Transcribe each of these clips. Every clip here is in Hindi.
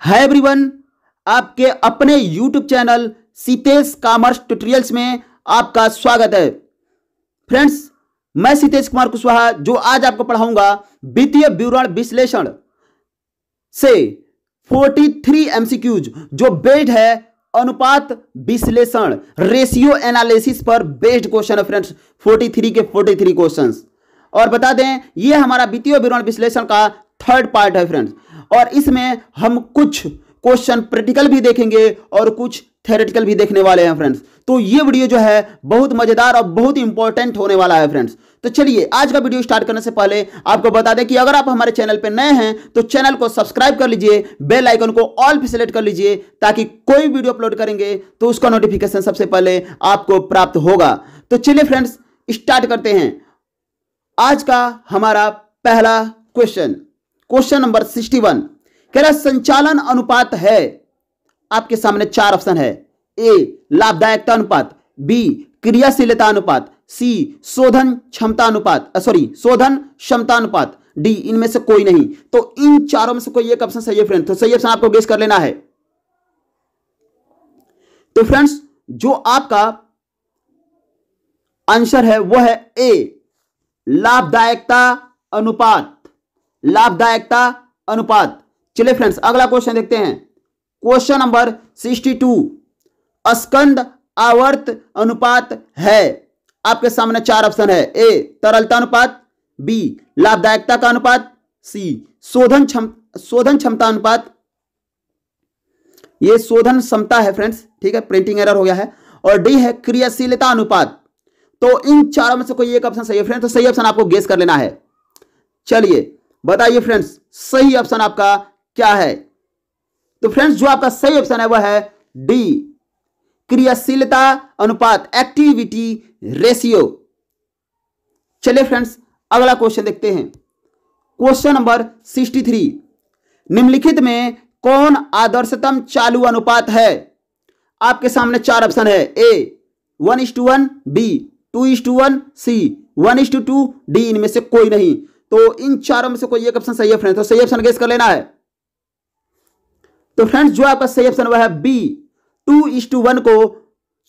हाय एवरीवन आपके अपने YouTube channel Sitesh commerce tutorials में आपका स्वागत है फ्रेंड्स मैं सीतेश कुमार कुशवाहा जो आज आपको पढ़ाऊंगा वित्तीय विवरण विश्लेषण से 43 एमसीक्यूज जो बेस्ड है अनुपात विश्लेषण रेशियो एनालिसिस पर बेस्ड क्वेश्चन है फ्रेंड्स 43 के 43 थ्री और बता दें यह हमारा वित्तीय विवरण विश्लेषण का थर्ड पार्ट है फ्रेंड्स और इसमें हम कुछ क्वेश्चन प्रैक्टिकल भी देखेंगे और कुछ थेरेटिकल भी देखने वाले हैं फ्रेंड्स तो ये वीडियो जो है बहुत मजेदार और बहुत इंपॉर्टेंट होने वाला है फ्रेंड्स तो चलिए आज का वीडियो स्टार्ट करने से पहले आपको बता दें कि अगर आप हमारे चैनल पर नए हैं तो चैनल को सब्सक्राइब कर लीजिए बेल आइकन को ऑल पर सेलेक्ट कर लीजिए ताकि कोई वीडियो अपलोड करेंगे तो उसका नोटिफिकेशन सबसे पहले आपको प्राप्त होगा तो चलिए फ्रेंड्स स्टार्ट करते हैं आज का हमारा पहला question question number sixty one कह रहा संचालन अनुपात है आपके सामने चार ऑप्शन है ए लाभदायकता अनुपात बी क्रियाशीलता अनुपात सी शोधन क्षमता अनुपात सॉरी शोधन क्षमता अनुपात डी इनमें से कोई नहीं तो इन चारों में से कोई एक ऑप्शन सही है फ्रेंड तो सही ऑप्शन आपको गेस कर लेना है तो फ्रेंड्स जो आपका आंसर है वह है ए लाभदायकता अनुपात लाभदायकता अनुपात चलिए फ्रेंड्स अगला क्वेश्चन देखते हैं क्वेश्चन नंबर सिक्सटी टू अस्कंद आवर्त अनुपात है आपके सामने चार ऑप्शन है ए तरलता अनुपात बी लाभदायकता का अनुपात सी शोधन क्षम शोधन क्षमता अनुपात ये शोधन क्षमता है फ्रेंड्स ठीक है प्रिंटिंग एरर हो गया है और डी है क्रियाशीलता अनुपात तो इन चारों में से कोई एक ऑप्शन सही है फ्रेंड्स तो सही ऑप्शन आपको गेस कर लेना है चलिए बताइए फ्रेंड्स सही ऑप्शन आपका क्या है तो फ्रेंड्स जो आपका सही ऑप्शन है वह है डी क्रियाशीलता अनुपात एक्टिविटी रेशियो चलिए फ्रेंड्स अगला क्वेश्चन देखते हैं क्वेश्चन नंबर सिक्सटी थ्री निम्नलिखित में कौन आदर्शतम चालू अनुपात है आपके सामने चार ऑप्शन है A one is to one B two is to one C one is to two D इनमें से कोई नहीं तो इन चारों में से कोई एक ऑप्शन सही है फ्रेंड्स तो सही ऑप्शन गेस कर लेना है तो फ्रेंड्स जो आपका सही ऑप्शन वह है B two is to one को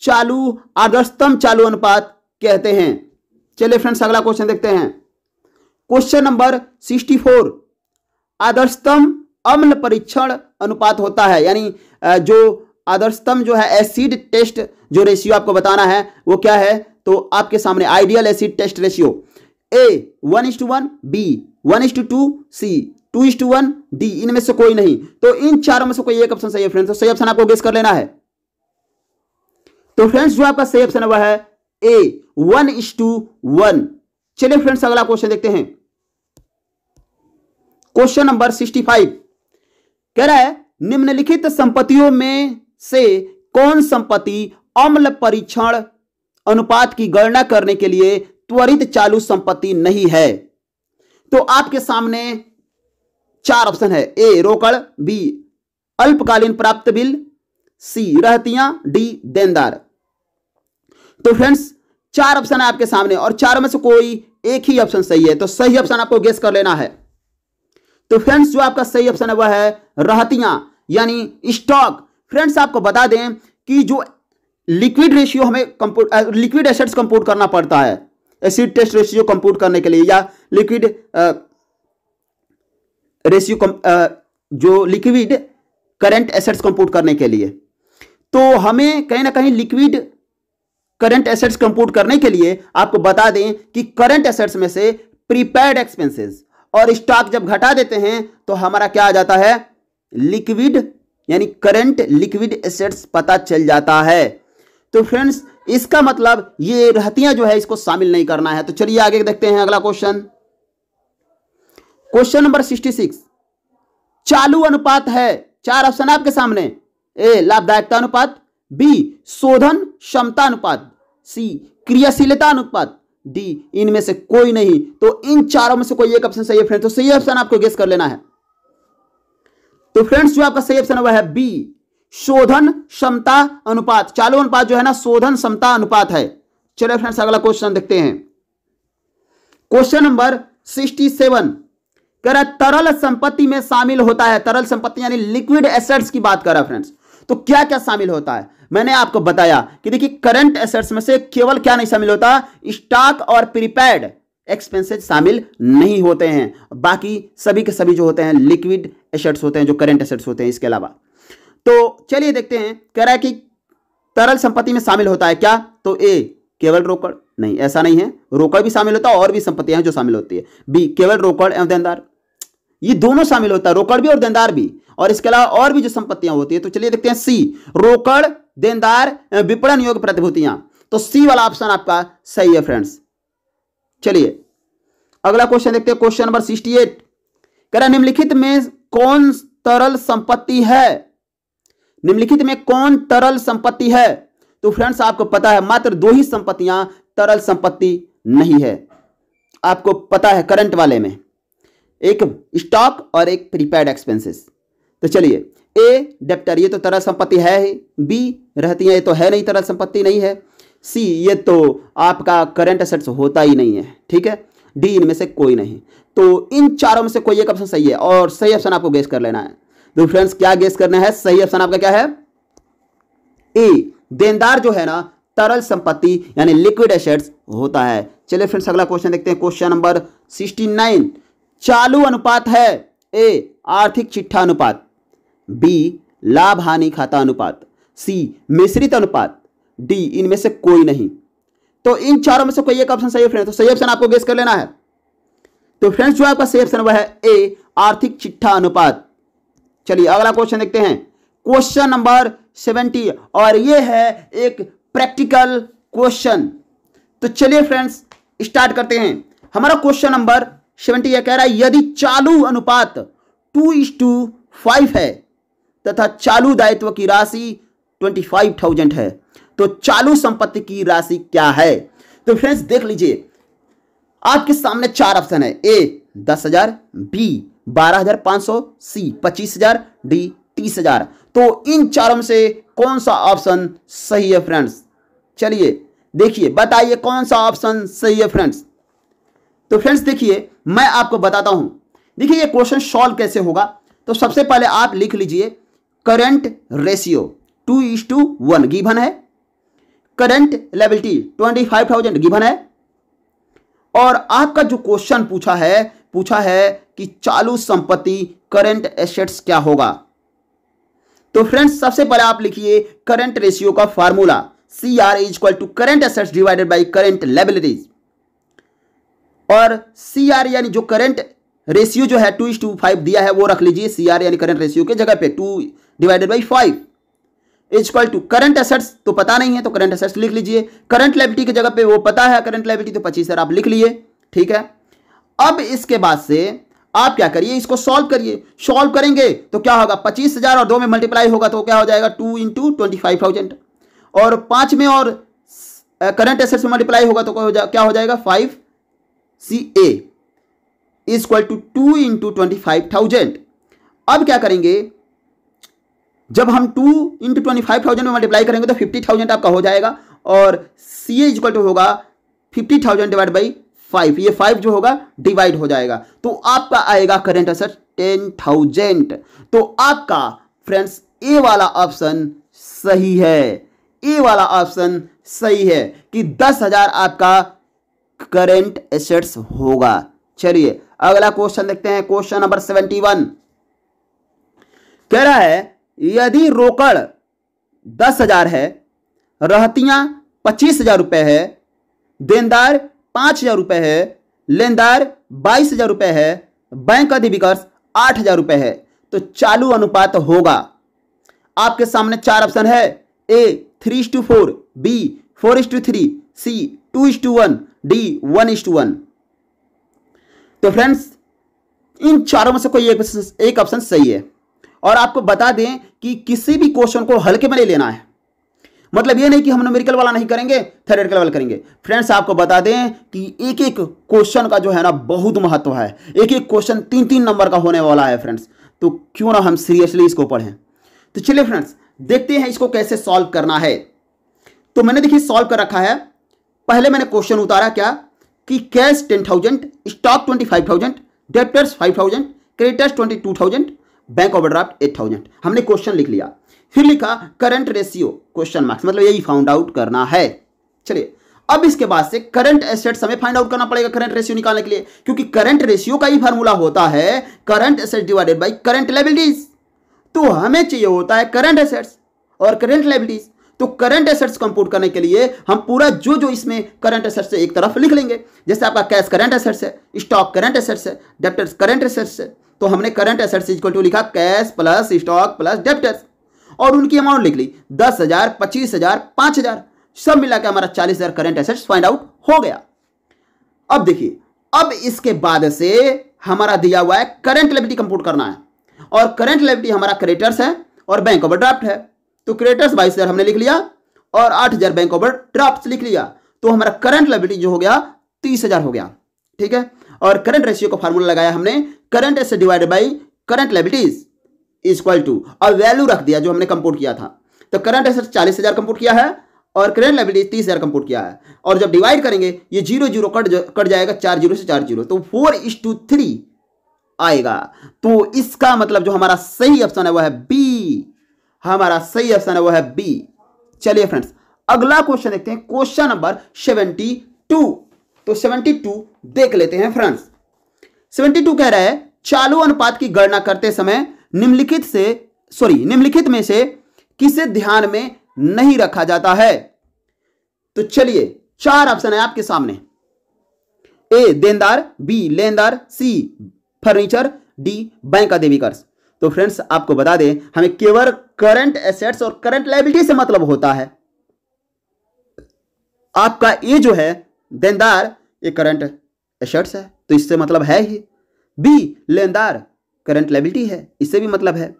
चालू आदर्शतम चालू अनुपात कहते हैं चलिए फ्रेंड्स अगला क्वेश्चन देखते हैं क्वेश्चन नंबर सिक्सटी फोर आदर्शतम अम्ल परीक्षण अनुपात होता है यानी जो आदर्शतम जो है एसिड टेस्ट जो रेशियो आपको बताना है वो क्या है तो आपके सामने ideal acid test ratio A one is to one B one is to two C two is to one D इनमें से कोई नहीं तो इन चारों में से कोई एक ऑप्शन सही है फ्रेंड्स तो सही ऑप्शन आपको गेस कर लेना है तो फ्रेंड्स जो आपका सही ऑप्शन वह है A one is to one चलिए फ्रेंड्स अगला क्वेश्चन देखते हैं क्वेश्चन नंबर सिक्सटी फाइव कह रहा है निम्नलिखित संपत्तियों में से कौन संपत्ति अम्ल परीक्षण अनुपात की गणना करने के लिए त्वरित चालू संपत्ति नहीं है तो आपके सामने चार ऑप्शन है ए रोकड़ बी अल्पकालीन प्राप्त बिल सी रहतियां डी देनदार तो फ्रेंड्स चार ऑप्शन है आपके सामने और चारों में से कोई एक ही ऑप्शन सही है तो सही ऑप्शन आपको गेस कर लेना है तो फ्रेंड्स जो आपका सही ऑप्शन है वह है रहतियां यानी स्टॉक फ्रेंड्स आपको बता दें कि जो लिक्विड रेशियो हमें कंपोर्ट लिक्विड एसेट्स कंपोर्ट करना पड़ता है एसिड टेस्ट रेशियो कंप्यूट करने के लिए या लिक्विड रेशियो जो लिक्विड करंट एसेट्स कंप्यूट करने के लिए तो हमें कहीं ना कहीं लिक्विड करंट एसेट्स कंप्यूट करने के लिए आपको बता दें कि करंट एसेट्स में से प्रीपेड एक्सपेंसेस और स्टॉक जब घटा देते हैं तो हमारा क्या आ जाता है लिक्विड यानी करंट लिक्विड एसेट्स पता चल जाता है तो फ्रेंड्स इसका मतलब ये रहतियां जो है इसको शामिल नहीं करना है तो चलिए आगे देखते हैं अगला question question number sixty six चालू अनुपात है चार ऑप्शन आपके सामने ए लाभदायकता अनुपात बी शोधन क्षमता अनुपात सी क्रियाशीलता अनुपात डी इनमें से कोई नहीं तो इन चारों में से कोई एक ऑप्शन सही है फ्रेंड्स तो सही ऑप्शन आपको गेस कर लेना है तो फ्रेंड्स जो आपका सही ऑप्शन हुआ है बी शोधन क्षमता अनुपात चालू अनुपात जो है ना शोधन क्षमता अनुपात है चलिए फ्रेंड्स अगला क्वेश्चन देखते हैं क्वेश्चन नंबर सिक्सटी सेवन कह रहा तरल संपत्ति में शामिल होता है तरल संपत्ति यानी लिक्विड एसेट्स की बात कर रहा है फ्रेंड्स तो क्या क्या शामिल होता है मैंने आपको बताया कि देखिए करंट एसेट्स में से केवल क्या नहीं शामिल होता स्टॉक और प्रीपेड एक्सपेंसेस शामिल नहीं होते हैं बाकी सभी के सभी जो होते हैं लिक्विड एसेट्स होते हैं जो करंट एसेट्स होते हैं इसके अलावा तो चलिए देखते हैं कह रहा है कि तरल संपत्ति में शामिल होता है क्या तो ए केवल रोकड़ नहीं ऐसा नहीं है रोकड़ भी शामिल होता है और भी संपत्तियां जो शामिल होती है बी केवल रोकड़ एवं देनदार ये दोनों शामिल होता है रोकड़ भी और देनदार भी और इसके अलावा और भी जो संपत्तियां होती है तो चलिए देखते हैं सी रोकड़ देनदार विपणन योग्य प्रतिभूतियां तो सी वाला ऑप्शन आपका सही है फ्रेंड्स चलिए अगला क्वेश्चन देखते हैं क्वेश्चन नंबर सिक्सटी एट कह रहा निम्नलिखित में कौन तरल संपत्ति है निम्नलिखित में कौन तरल संपत्ति है तो फ्रेंड्स आपको पता है मात्र दो ही संपत्तियां तरल संपत्ति नहीं है आपको पता है करंट वाले में एक स्टॉक और एक प्रीपेड एक्सपेंसेस तो चलिए ए डेप्टर ये तो तरल संपत्ति है ही बी रहती है ये तो है नहीं तरल संपत्ति नहीं है सी ये तो आपका करंट असेट्स होता ही नहीं है ठीक है डी इनमें से कोई नहीं तो इन चारों में से कोई एक ऑप्शन सही है और सही ऑप्शन आपको गेस कर लेना है तो फ्रेंड्स क्या गेस करना है सही ऑप्शन आपका क्या है ए देनदार जो है ना तरल संपत्ति यानी लिक्विड एसेट्स होता है चलिए फ्रेंड्स अगला क्वेश्चन देखते हैं क्वेश्चन नंबर सिक्सटी नाइन चालू अनुपात है ए आर्थिक चिट्ठा अनुपात बी लाभ हानि खाता अनुपात सी मिश्रित अनुपात डी इनमें से कोई नहीं तो इन चारों में से कोई एक ऑप्शन सही फ्रेंड तो सही ऑप्शन आपको गेस कर लेना है तो फ्रेंड्स जो आपका सही ऑप्शन वह है ए आर्थिक चिट्ठा अनुपात चलिए अगला क्वेश्चन देखते हैं क्वेश्चन नंबर सेवेंटी और ये है एक प्रैक्टिकल क्वेश्चन तो चलिए फ्रेंड्स स्टार्ट करते हैं हमारा क्वेश्चन नंबर सेवेंटी यह कह रहा है यदि चालू अनुपात टू इज टू फाइव है तथा चालू दायित्व की राशि ट्वेंटी फाइव थाउजेंड है तो चालू संपत्ति की राशि क्या है तो फ्रेंड्स देख लीजिए आपके सामने चार ऑप्शन है ए दस हजार बी बारह हजार पांच सौ सी पच्चीस हजार डी तीस हजार तो इन चारों में से कौन सा ऑप्शन सही है फ्रेंड्स चलिए देखिए बताइए कौन सा ऑप्शन सही है फ्रेंड्स तो फ्रेंड्स देखिए मैं आपको बताता हूं देखिए ये क्वेश्चन सॉल्व कैसे होगा तो सबसे पहले आप लिख लीजिए current ratio two is to one given है current liability twenty five thousand given है और आपका जो क्वेश्चन पूछा है पूछा है कि चालू संपत्ति करंट एसेट्स क्या होगा तो फ्रेंड्स सबसे पहले आप लिखिए करंट रेशियो का formula C R is equal to current assets divided by current liabilities और सी आर यानी जो करंट रेशियो जो है टू इज टू फाइव दिया है वो रख लीजिए सी आर यानी करंट रेशियो के जगह पे two divided by five is equal to current assets तो पता नहीं है तो करंट एसेट्स लिख लीजिए करंट लेबिलिटी की जगह पे वो पता है करंट लेबिलिटी तो पच्चीस हजार आप लिख लिए ठीक है अब इसके बाद से आप क्या करिए इसको सॉल्व करिए सॉल्व करेंगे तो क्या होगा पच्चीस हजार और दो में मल्टीप्लाई होगा तो क्या हो जाएगा two into twenty five thousand और पांच में और करंट एसेट्स में मल्टीप्लाई होगा तो क्या हो जाएगा five C A is equal to two into twenty five thousand अब क्या करेंगे जब हम two into twenty five thousand में मल्टीप्लाई करेंगे तो फिफ्टी थाउजेंड आपका हो जाएगा और सी ए इक्वल टू होगा fifty thousand divide by five ये फाइव जो होगा डिवाइड हो जाएगा तो आपका आएगा करेंट आंसर टेन थाउजेंड तो आपका फ्रेंड्स ए वाला ऑप्शन सही है ए वाला ऑप्शन सही है कि दस हजार आपका करेंट एसेट्स होगा चलिए अगला क्वेश्चन देखते हैं क्वेश्चन नंबर सेवेंटी वन कह रहा है यदि रोकड़ दस हजार है रहतियां पच्चीस हजार रुपए है देनदार पांच हजार रुपए है लेनदार बाईस हजार रुपए है बैंक अधिविकर्ष आठ हजार रुपए है तो चालू अनुपात होगा आपके सामने चार ऑप्शन है A three to four B four is to three C two is to one D one is to one तो फ्रेंड्स इन चारों में से कोई एक एक ऑप्शन सही है और आपको बता दें कि किसी भी क्वेश्चन को हल्के में ले लेना है मतलब ये नहीं कि हम न्यूमेरिकल वाला नहीं करेंगे थेरेटिकल वाला करेंगे फ्रेंड्स आपको बता दें कि एक एक क्वेश्चन का जो है ना बहुत महत्व है एक एक क्वेश्चन तीन तीन नंबर का होने वाला है फ्रेंड्स तो क्यों ना हम सीरियसली इसको पढ़ें तो चलिए फ्रेंड्स देखते हैं इसको कैसे सॉल्व करना है तो मैंने देखिए सॉल्व कर रखा है पहले मैंने क्वेश्चन उतारा क्या कि cash ten thousand stock twenty five thousand debtors five thousand creditors twenty two thousand bank overdraft eight thousand हमने क्वेश्चन लिख लिया फिर लिखा करंट रेशियो क्वेश्चन मार्क्स मतलब यही फाउंड आउट करना है चलिए अब इसके बाद से करंट एसेट्स हमें फाइंड आउट करना पड़ेगा करंट रेशियो निकालने के लिए क्योंकि करंट रेशियो का ही फार्मूला होता है current asset divided by current liabilities तो हमें चाहिए होता है करंट एसेट्स और करंट लेबिलिटीज तो करंट एसेट्स कंप्यूट करने के लिए हम पूरा जो जो इसमें करंट एसेट्स एक तरफ लिख लेंगे जैसे आपका कैश करंट एसेट्स है स्टॉक करंट एसेट्स है डेप्टर्स करंट एसेट्स है तो हमने करंट एसेट्स इक्वल टू लिखा cash plus stock plus debtors और उनकी अमाउंट लिख ली दस हजार पच्चीस हजार पांच हजार सब मिला के हमारा चालीस हजार करेंट एसेट्स फाइंड आउट हो गया अब देखिए अब इसके बाद से हमारा दिया हुआ है करेंट लेबिलिटी कंप्यूट करना है और करेंट लेबिलिटी हमारा क्रेडिटर्स है और बैंक ओवर ड्राफ्ट है तो क्रेडिटर्स बाईस हमने लिख लिया और आठ हजार बैंक ओवर ड्राफ्ट लिख लिया तो हमारा करंट लेबिलिटी जो हो गया तीस हजार हो गया ठीक है और करंट रेशियो का फार्मूला लगाया हमने current asset divided by current liabilities equal to और वैल्यू रख दिया जो हमने कंपोर्ट किया था तो करंट एसेट चालीस हजार कंपोर्ट किया है और करेंट लाइबिलिटी तीस हजार कंपोर्ट किया है और जब डिवाइड करेंगे ये जीरो जीरो कट कट जाएगा चार जीरो से चार जीरो तो फोर इस टू थ्री आएगा तो इसका मतलब जो हमारा सही ऑप्शन है वह है बी हमारा सही ऑप्शन है वह है बी चलिए फ्रेंड्स अगला क्वेश्चन देखते हैं क्वेश्चन नंबर सेवेंटी टू तो सेवेंटी टू देख लेते हैं फ्रेंड्स सेवेंटी टू कह रहा है चालू अनुपात की गणना करते समय निम्नलिखित से सॉरी निम्नलिखित में से किसे ध्यान में नहीं रखा जाता है तो चलिए चार ऑप्शन है आपके सामने ए देनदार बी लेनदार सी फर्नीचर डी बैंक अधिविकर्स तो फ्रेंड्स आपको बता दें हमें केवल करंट एसेट्स और करंट लाइबिलिटी से मतलब होता है आपका ए जो है देनदार ये करंट एसेट्स है तो इससे मतलब है ही बी लेनदार करंट लेबिलिटी है इससे भी मतलब है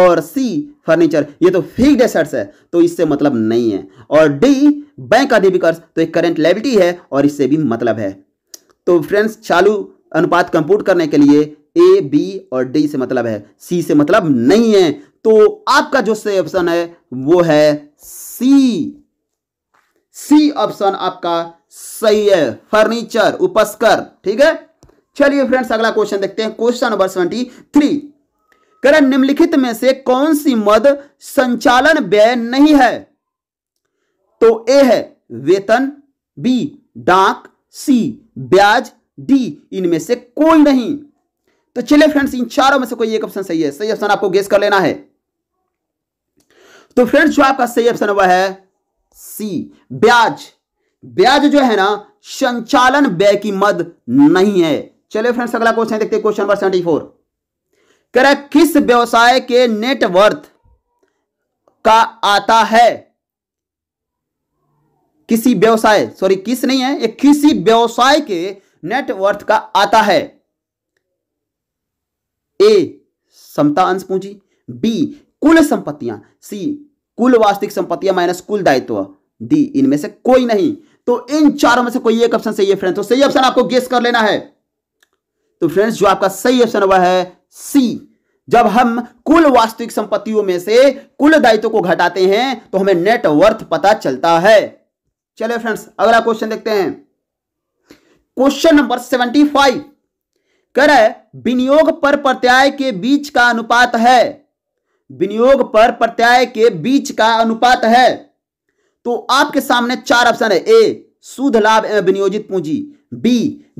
और सी फर्नीचर ये तो फिक्स एसेट्स है तो इससे मतलब नहीं है और डी बैंक अधिविकर्स तो एक करंट लेबिलिटी है और इससे भी मतलब है तो फ्रेंड्स चालू अनुपात कंप्यूट करने के लिए ए बी और डी से मतलब है सी से मतलब नहीं है तो आपका जो से ऑप्शन है वो है सी सी ऑप्शन आपका सही है फर्नीचर उपस्कर ठीक है चलिए फ्रेंड्स अगला क्वेश्चन देखते हैं क्वेश्चन नंबर सेवेंटी थ्री कर निम्नलिखित में से कौन सी मद संचालन व्यय नहीं है तो ए है वेतन बी डाक सी ब्याज डी इनमें से कोई नहीं तो चलिए फ्रेंड्स इन चारों में से कोई एक ऑप्शन सही है सही ऑप्शन आपको गेस कर लेना है तो फ्रेंड्स जो आपका सही ऑप्शन वह है सी ब्याज ब्याज जो है ना संचालन व्यय की मद नहीं है चलिए फ्रेंड्स अगला क्वेश्चन देखते हैं क्वेश्चन नंबर सेवेंटी फोर कह रहा किस व्यवसाय के नेटवर्थ का आता है किसी व्यवसाय सॉरी किस नहीं है ये किसी व्यवसाय के नेटवर्थ का आता है ए समता अंश पूंजी बी कुल संपत्तियां सी कुल वास्तविक संपत्तियां माइनस कुल दायित्व डी इनमें से कोई नहीं तो इन चारों में से कोई एक ऑप्शन सही है फ्रेंड्स तो सही ऑप्शन आपको गेस कर लेना है तो फ्रेंड्स जो आपका सही ऑप्शन हुआ है सी जब हम कुल वास्तविक संपत्तियों में से कुल दायित्व को घटाते हैं तो हमें नेट वर्थ पता चलता है चलिए फ्रेंड्स अगला क्वेश्चन देखते हैं क्वेश्चन नंबर सेवेंटी फाइव कर विनियोग पर प्रत्याय के बीच का अनुपात है विनियोग पर प्रत्याय के बीच का अनुपात है तो आपके सामने चार ऑप्शन है ए शुद्ध लाभ एवं विनियोजित पूंजी बी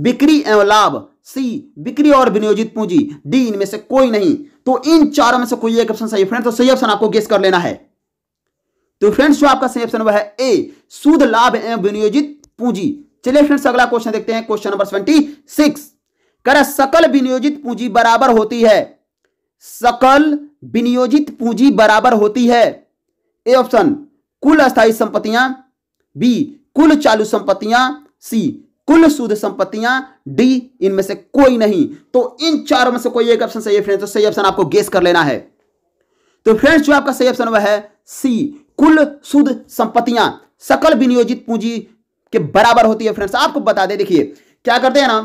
बिक्री एवं लाभ सी बिक्री और विनियोजित पूंजी डी इनमें से कोई नहीं तो इन चारों में से कोई एक ऑप्शन सही फ्रेंड तो सही ऑप्शन आपको गेस कर लेना है तो फ्रेंड्स जो आपका सही ऑप्शन वह है ए शुद्ध लाभ एवं विनियोजित पूंजी चलिए फ्रेंड्स अगला क्वेश्चन देखते हैं क्वेश्चन नंबर ट्वेंटी सिक्स कर सकल विनियोजित पूंजी बराबर होती है सकल विनियोजित पूंजी बराबर होती है ए ऑप्शन कुल अस्थायी संपत्तियां बी कुल चालू संपत्तियां सी कुल शुद्ध संपत्तियां डी इनमें से कोई नहीं तो इन चारों में से कोई एक ऑप्शन सही है फ्रेंड्स तो सही ऑप्शन आपको गेस कर लेना है तो फ्रेंड्स जो आपका सही ऑप्शन वह है सी कुल शुद्ध संपत्तियां सकल विनियोजित पूंजी के बराबर होती है फ्रेंड्स आपको बता दे देखिए क्या करते हैं ना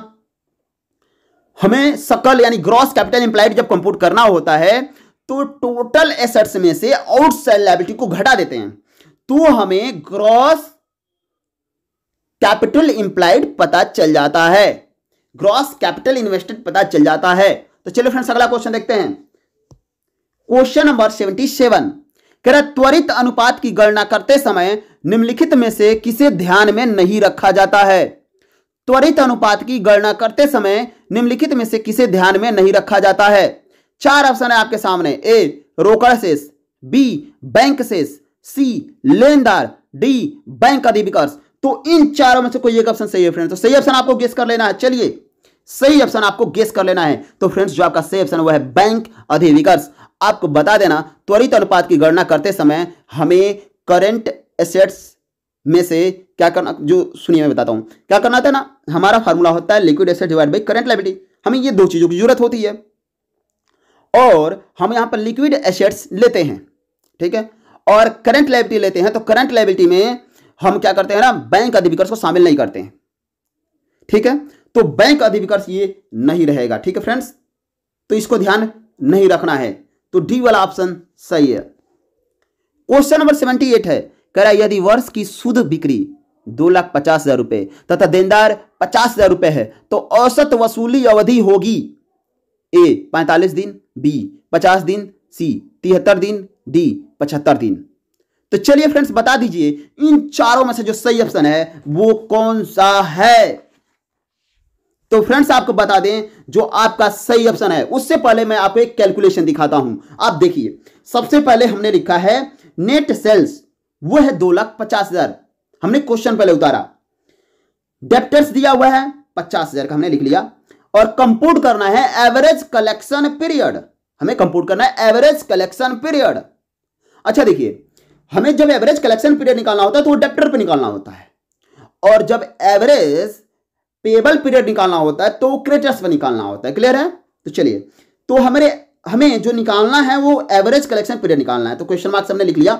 हमें सकल यानी ग्रॉस कैपिटल इंप्लाइड जब कंप्यूट करना होता है तो टोटल एसेट्स में से आउटसाइड लाइबिलिटी को घटा देते हैं तो हमें ग्रॉस कैपिटल इंप्लाइड पता चल जाता है ग्रॉस कैपिटल इन्वेस्टेड पता चल जाता है तो चलो फ्रेंड्स अगला क्वेश्चन देखते हैं क्वेश्चन नंबर सेवेंटी सेवन कह रहा त्वरित अनुपात की गणना करते समय निम्नलिखित में से किसे ध्यान में नहीं रखा जाता है त्वरित अनुपात की गणना करते समय निम्नलिखित में से किसे ध्यान में नहीं रखा जाता है चार ऑप्शन है आपके सामने ए रोकड़ शेष बी बैंक शेष सी लेनदार डी बैंक अधिविकर्ष तो इन चारों में से कोई एक ऑप्शन सही है फ्रेंड्स तो सही ऑप्शन आपको गेस कर लेना है चलिए सही ऑप्शन आपको गेस कर लेना है तो फ्रेंड्स जो आपका सही ऑप्शन वो है बैंक अधिविकर्ष आपको बता देना त्वरित अनुपात की गणना करते समय हमें करंट एसेट्स में से क्या करना जो सुनिए मैं बताता हूँ क्या करना था ना हमारा फार्मूला होता है liquid asset divide by current liability हमें ये दो चीज़ों की जरूरत होती है और हम यहाँ पर लिक्विड एसेट्स लेते हैं ठीक है और करंट लाइबिलिटी लेते हैं तो करंट लाइबिलिटी में हम क्या करते हैं ना बैंक अधिविकर्ष को शामिल नहीं करते हैं ठीक है तो बैंक अधिविकर्ष ये नहीं रहेगा ठीक है फ्रेंड्स तो इसको ध्यान नहीं रखना है तो डी वाला ऑप्शन सही है क्वेश्चन नंबर सेवेंटी एट है कह रहा है यदि वर्ष की शुद्ध बिक्री दो लाख पचास हजार रुपए तथा देनदार पचास हजार रुपए है तो औसत वसूली अवधि होगी ए पैंतालीस दिन बी पचास दिन सी तिहत्तर दिन डी पचहत्तर दिन तो चलिए फ्रेंड्स बता दीजिए इन चारों में से जो सही ऑप्शन है वो कौन सा है तो फ्रेंड्स आपको बता दें जो आपका सही ऑप्शन है उससे पहले मैं आपको एक कैलकुलेशन दिखाता हूं आप देखिए सबसे पहले हमने लिखा है नेट सेल्स वो है दो लाख पचास हजार हमने क्वेश्चन पहले उतारा डेप्टर्स दिया हुआ है पचास हजार का हमने लिख लिया और कंप्यूट करना है एवरेज कलेक्शन पीरियड हमें कंप्यूट करना है एवरेज कलेक्शन पीरियड अच्छा देखिए हमें जब एवरेज कलेक्शन पीरियड निकालना होता है तो वो डेप्टर पे निकालना होता है और जब एवरेज पेबल पीरियड निकालना होता है तो क्रेटर्स पे निकालना होता है क्लियर है तो चलिए तो हमारे हमें जो निकालना है वो एवरेज कलेक्शन पीरियड निकालना है तो क्वेश्चन मार्क्स हमने लिख लिया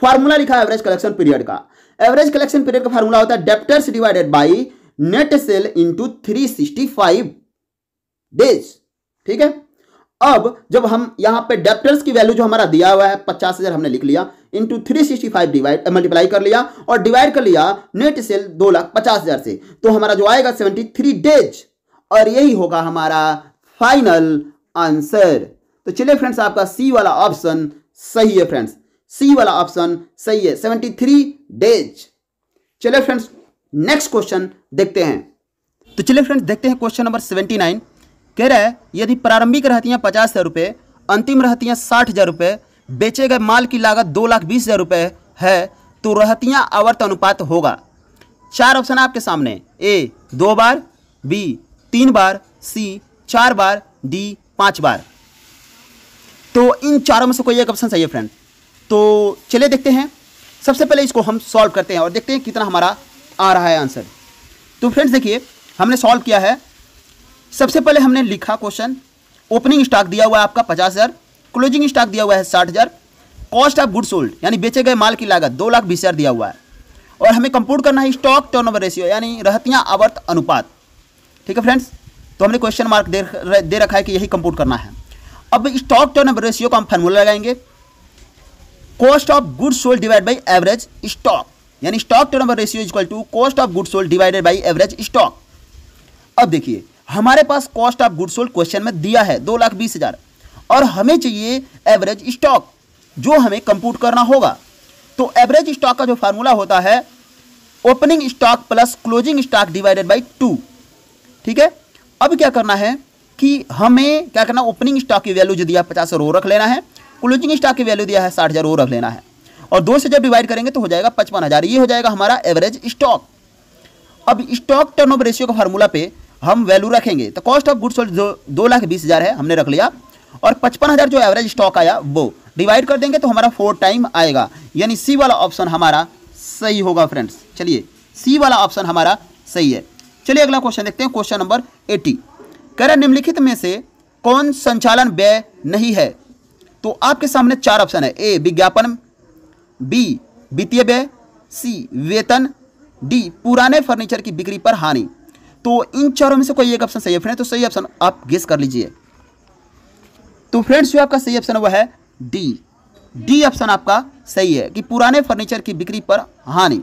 फार्मूला लिखा एवरेज कलेक्शन पीरियड का एवरेज कलेक्शन पीरियड का फार्मूला होता है debtors divided by net sale into three sixty five days ठीक है अब जब हम यहाँ पे डेप्टर्स की वैल्यू जो हमारा दिया हुआ है पचास हजार हमने लिख लिया into three sixty five divide multiply कर लिया और डिवाइड कर लिया नेट सेल दो लाख पचास हजार से तो हमारा जो आएगा सेवेंटी थ्री डेज और यही होगा हमारा फाइनल आंसर तो चलिए फ्रेंड्स आपका सी वाला ऑप्शन सही है फ्रेंड्स सी वाला ऑप्शन सही है सेवेंटी थ्री डेज चलिए फ्रेंड्स नेक्स्ट क्वेश्चन देखते हैं तो चलिए फ्रेंड्स देखते हैं क्वेश्चन नंबर सेवेंटी नाइन कह रहा है यदि प्रारंभिक रहतियाँ पचास हज़ार रुपये अंतिम रहतियाँ साठ हज़ार रुपये बेचे गए माल की लागत दो लाख बीस हज़ार रुपये है तो रहतियाँ आवर्त अनुपात होगा चार ऑप्शन आपके सामने ए दो बार बी तीन बार सी चार बार डी पाँच बार तो इन चारों में से कोई एक ऑप्शन सही है फ्रेंड तो चलिए देखते हैं सबसे पहले इसको हम सॉल्व करते हैं और देखते हैं कितना हमारा आ रहा है आंसर तो फ्रेंड्स देखिए हमने सॉल्व किया है सबसे पहले हमने लिखा क्वेश्चन ओपनिंग स्टॉक दिया हुआ है आपका पचास हज़ार क्लोजिंग स्टॉक दिया हुआ है साठ हज़ार कॉस्ट ऑफ गुड सोल्ड यानी बेचे गए माल की लागत दो लाख बीस हज़ार दिया हुआ है और हमें कंप्यूट करना है स्टॉक ओवर रेशियो यानी रहतियां आवर्त अनुपात ठीक है फ्रेंड्स तो हमने क्वेश्चन मार्क दे, दे रखा है कि यही कंप्यूट करना है अब स्टॉक ओवर रेशियो का हम फार्मूला लगाएंगे cost of good sold divide by average stock यानी stock turnover ratio equal to cost of good sold divided by average stock अब देखिए हमारे पास cost of good sold question में दिया है दो लाख बीस हजार और हमें चाहिए एवरेज स्टॉक जो हमें कंप्यूट करना होगा तो एवरेज स्टॉक का जो फार्मूला होता है opening stock plus closing stock divided by two ठीक है अब क्या करना है कि हमें क्या करना ओपनिंग स्टॉक की वैल्यू जो दिया पचास हजार रख लेना है क्लोजिंग स्टॉक की वैल्यू दिया है साठ हज़ार रख लेना है और दो से जब डिवाइड करेंगे तो हो जाएगा पचपन हज़ार ये हो जाएगा हमारा एवरेज स्टॉक अब स्टॉक टर्न रेशियो का फार्मूला पे हम वैल्यू रखेंगे तो कॉस्ट ऑफ गुड्स सोल्ड जो दो लाख बीस हज़ार है हमने रख लिया और पचपन हज़ार जो एवरेज स्टॉक आया वो डिवाइड कर देंगे तो हमारा फोर टाइम आएगा यानी सी वाला ऑप्शन हमारा सही होगा फ्रेंड्स चलिए सी वाला ऑप्शन हमारा सही है चलिए अगला क्वेश्चन देखते हैं क्वेश्चन नंबर एटी कह रहे निम्नलिखित में से कौन संचालन व्यय नहीं है तो आपके सामने चार ऑप्शन है ए विज्ञापन बी वित्तीय व्यय सी वेतन डी पुराने फर्नीचर की बिक्री पर हानि तो इन चारों में से कोई एक ऑप्शन सही है फ्रेंड तो सही ऑप्शन आप गेस कर लीजिए तो फ्रेंड्स जो आपका सही ऑप्शन वह है डी डी ऑप्शन आपका सही है कि पुराने फर्नीचर की बिक्री पर हानि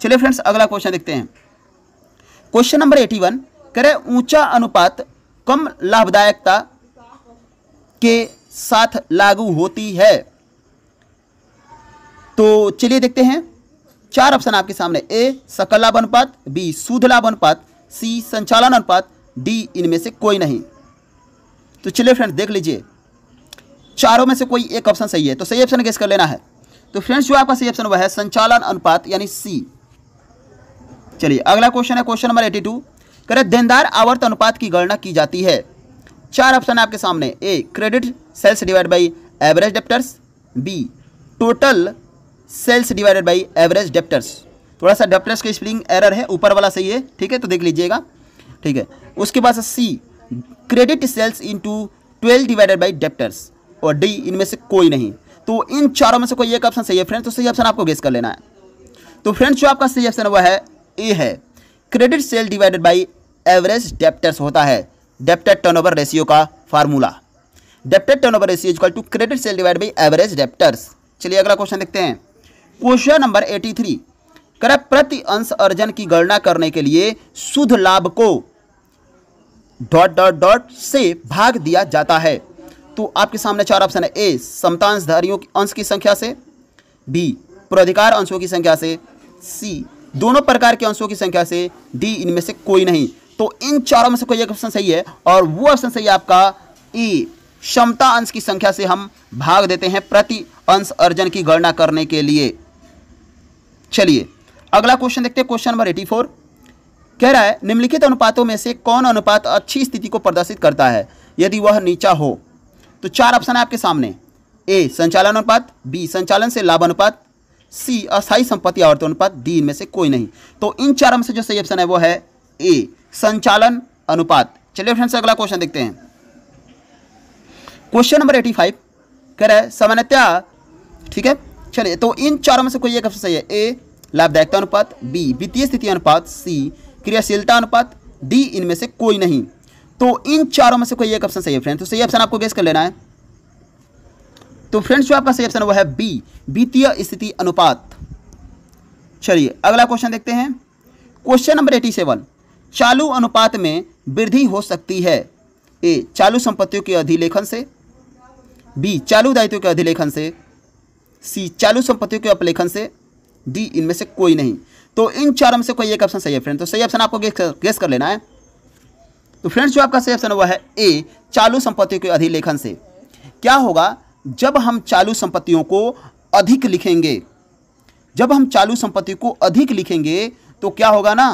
चलिए फ्रेंड्स अगला क्वेश्चन देखते हैं क्वेश्चन नंबर एटी वन करे ऊंचा अनुपात कम लाभदायकता के साथ लागू होती है तो चलिए देखते हैं चार ऑप्शन आपके सामने ए सकल लाभ अनुपात बी शुद्ध लाभ अनुपात सी संचालन अनुपात डी इनमें से कोई नहीं तो चलिए फ्रेंड्स देख लीजिए चारों में से कोई एक ऑप्शन सही है तो सही ऑप्शन गेस कर लेना है तो फ्रेंड्स जो आपका सही ऑप्शन वह है संचालन अनुपात यानी सी चलिए अगला क्वेश्चन है क्वेश्चन नंबर एटी टू करे देनदार आवर्त अनुपात की गणना की जाती है चार ऑप्शन आपके सामने A credit sales divide by average debtors B total sales divided by average debtors थोड़ा सा डेप्टर्स का स्पेलिंग एरर है ऊपर वाला सही है ठीक है तो देख लीजिएगा ठीक है उसके बाद C credit sales into twelve divided by debtors और डी इनमें से कोई नहीं तो इन चारों में से कोई एक ऑप्शन सही है फ्रेंड तो सही ऑप्शन आपको गेस कर लेना है तो फ्रेंड्स जो आपका सही ऑप्शन वह है ए है credit sale divided by average debtors होता है डेप्टर टर्नओवर रेशियो का formula debtor turnover ratio equal to credit sale divide by average debtors चलिए अगला क्वेश्चन देखते हैं क्वेश्चन नंबर 83 क्रय प्रति अंश अर्जन की गणना करने के लिए शुद्ध लाभ को डॉट डॉट डॉट से भाग दिया जाता है तो आपके सामने चार ऑप्शन है ए समतांशधारियों की अंश की संख्या से बी प्राधिकार अंशों की संख्या से सी दोनों प्रकार के अंशों की संख्या से डी इनमें से कोई नहीं तो इन चारों में से कोई एक ऑप्शन सही है और वो ऑप्शन सही है आपका ई क्षमता अंश की संख्या से हम भाग देते हैं प्रति अंश अर्जन की गणना करने के लिए चलिए अगला क्वेश्चन देखते हैं क्वेश्चन नंबर एटी फोर कह रहा है निम्नलिखित अनुपातों में से कौन अनुपात अच्छी स्थिति को प्रदर्शित करता है यदि वह नीचा हो तो चार ऑप्शन है आपके सामने ए संचालन अनुपात बी संचालन से लाभ अनुपात सी अस्थायी संपत्ति और अनुपात डी इनमें से कोई नहीं तो इन चारों में से जो सही ऑप्शन है वो है ए संचालन अनुपात चलिए फ्रेंड्स अगला क्वेश्चन देखते हैं क्वेश्चन नंबर एटी फाइव कह रहे हैं सामान्यतया ठीक है चलिए तो इन चारों में से कोई एक ऑप्शन सही है ए लाभदायकता अनुपात बी वित्तीय स्थिति अनुपात सी क्रियाशीलता अनुपात डी इनमें से कोई नहीं तो इन चारों में से कोई एक ऑप्शन सही है फ्रेंड तो सही ऑप्शन आपको गेस कर लेना है तो फ्रेंड्स जो आपका सही ऑप्शन वो है बी वित्तीय स्थिति अनुपात चलिए अगला क्वेश्चन देखते हैं क्वेश्चन नंबर एटी सेवन चालू अनुपात में वृद्धि हो सकती है ए चालू संपत्तियों के अधिलेखन से बी चालू दायित्व के अधिलेखन से सी चालू संपत्तियों के अपलेखन से डी इनमें से कोई नहीं तो इन चारों में से कोई एक ऑप्शन सही है फ्रेंड तो सही ऑप्शन आपको गेस कर लेना है तो फ्रेंड्स जो आपका सही ऑप्शन हुआ है ए चालू संपत्तियों के अधिलेखन से क्या होगा जब हम चालू संपत्तियों को अधिक लिखेंगे जब हम चालू संपत्ति को अधिक लिखेंगे तो क्या होगा ना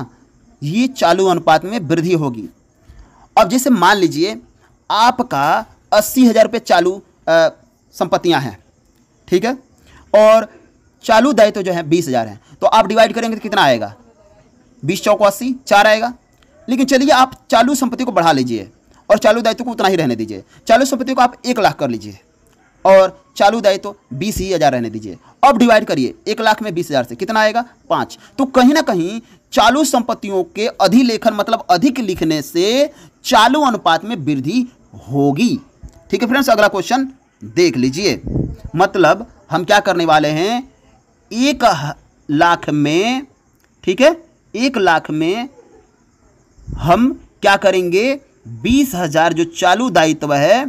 ये चालू अनुपात में वृद्धि होगी अब जैसे मान लीजिए आपका अस्सी हज़ार रुपये चालू संपत्तियां हैं ठीक है और चालू दायित्व तो जो है बीस हज़ार है तो आप डिवाइड करेंगे तो कितना आएगा बीस चौको अस्सी चार आएगा लेकिन चलिए आप चालू संपत्ति को बढ़ा लीजिए और चालू दायित्व को उतना ही रहने दीजिए चालू संपत्ति को आप एक लाख कर लीजिए और चालू दायित्व बीस ही हज़ार रहने दीजिए अब डिवाइड करिए एक लाख में बीस हज़ार से कितना आएगा पाँच तो कहीं ना कहीं चालू संपत्तियों के अधिलेखन मतलब अधिक लिखने से चालू अनुपात में वृद्धि होगी ठीक है फ्रेंड्स अगला क्वेश्चन देख लीजिए मतलब हम क्या करने वाले हैं एक लाख में ठीक है एक लाख में हम क्या करेंगे बीस हज़ार जो चालू दायित्व है